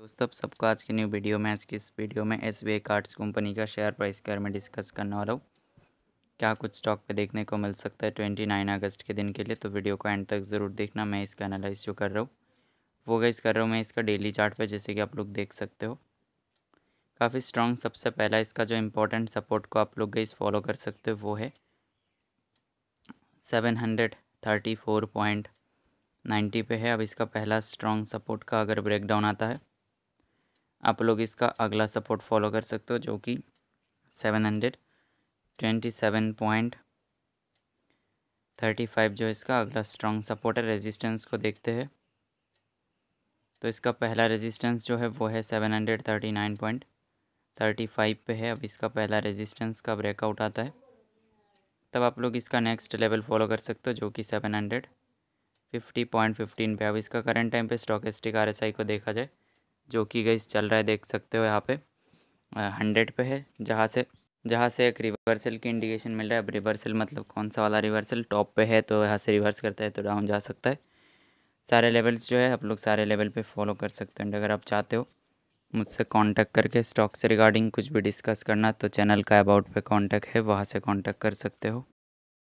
दोस्तों अब सबको आज की न्यू वीडियो में आज की इस वीडियो में एस बी कार्ड्स कंपनी का शेयर प्राइस के बारे में डिस्कस करने वाला हूँ क्या कुछ स्टॉक पे देखने को मिल सकता है ट्वेंटी नाइन अगस्त के दिन के लिए तो वीडियो को एंड तक ज़रूर देखना मैं इसका एनालाइज जो कर रहा हूँ वो गाइस कर रहा हूँ मैं इसका डेली चार्ट पे जैसे कि आप लोग देख सकते हो काफ़ी स्ट्रॉन्ग सबसे पहला इसका जो इम्पोर्टेंट सपोर्ट को आप लोग गाइस फॉलो कर सकते हो वो है seven hundred thirty four point ninety पे है अब इसका पहला स्ट्रॉन्ग सपोर्ट का अगर ब्रेकडाउन आता है आप लोग इसका अगला सपोर्ट फॉलो कर सकते हो जो कि seven hundred twenty seven point thirty five जो इसका अगला स्ट्रॉन्ग सपोर्ट है रेजिस्टेंस को देखते हैं तो इसका पहला रेजिस्टेंस जो है वो है seven hundred thirty nine point thirty five पे है अब इसका पहला रेजिस्टेंस का ब्रेकआउट आता है तब आप लोग इसका नेक्स्ट लेवल फॉलो कर सकते हो जो कि seven hundred fifty point fifteen पे अब इसका करंट टाइम पे एस्टिक आर एस आई को देखा जाए जो कि गई चल रहा है देख सकते हो यहाँ पे हंड्रेड पे है जहाँ से जहाँ से एक रिवर्सल की इंडिकेशन मिल रहा है अब रिवर्सल मतलब कौन सा वाला रिवर्सल टॉप पे है तो यहाँ से रिवर्स करता है तो डाउन जा सकता है सारे लेवल्स जो है आप लोग सारे लेवल पे फॉलो कर सकते हैं अगर आप चाहते हो मुझसे कॉन्टैक्ट करके स्टॉक से रिगार्डिंग कुछ भी डिस्कस करना तो चैनल का अबाउट पर कॉन्टैक्ट है वहाँ से कॉन्टैक्ट कर सकते हो